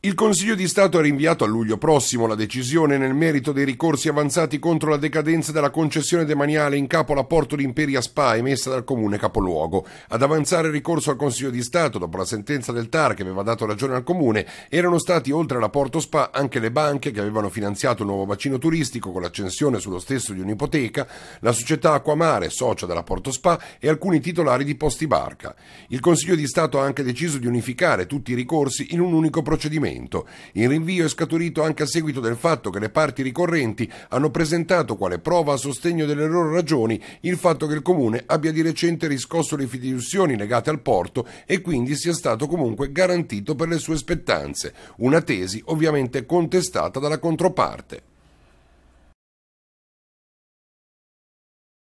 Il Consiglio di Stato ha rinviato a luglio prossimo la decisione nel merito dei ricorsi avanzati contro la decadenza della concessione demaniale in capo alla Porto di Imperia Spa emessa dal comune capoluogo. Ad avanzare il ricorso al Consiglio di Stato dopo la sentenza del TAR che aveva dato ragione al comune erano stati oltre alla Porto Spa anche le banche che avevano finanziato un nuovo bacino turistico con l'accensione sullo stesso di un'ipoteca, la società Acquamare, socia della Porto Spa e alcuni titolari di posti barca. Il Consiglio di Stato ha anche deciso di unificare tutti i ricorsi in un unico procedimento momento. Il rinvio è scaturito anche a seguito del fatto che le parti ricorrenti hanno presentato quale prova a sostegno delle loro ragioni il fatto che il Comune abbia di recente riscosso le fiduzioni legate al porto e quindi sia stato comunque garantito per le sue spettanze, una tesi ovviamente contestata dalla controparte.